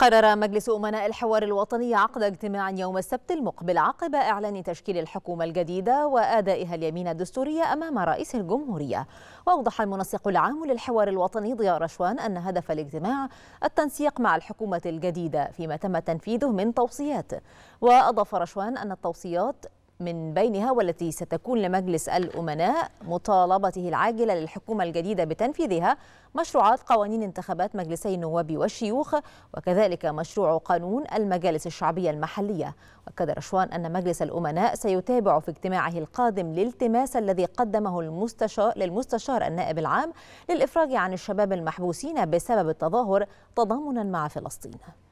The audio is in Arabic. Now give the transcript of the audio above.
قرر مجلس أمناء الحوار الوطني عقد اجتماع يوم السبت المقبل عقب إعلان تشكيل الحكومة الجديدة وأدائها اليمين الدستورية أمام رئيس الجمهورية وأوضح المنسق العام للحوار الوطني ضياء رشوان أن هدف الاجتماع التنسيق مع الحكومة الجديدة فيما تم تنفيذه من توصيات وأضاف رشوان أن التوصيات من بينها والتي ستكون لمجلس الأمناء مطالبته العاجلة للحكومة الجديدة بتنفيذها مشروعات قوانين انتخابات مجلسي النواب والشيوخ وكذلك مشروع قانون المجالس الشعبية المحلية وأكد رشوان أن مجلس الأمناء سيتابع في اجتماعه القادم الالتماس الذي قدمه المستشار للمستشار النائب العام للإفراج عن الشباب المحبوسين بسبب التظاهر تضامنا مع فلسطين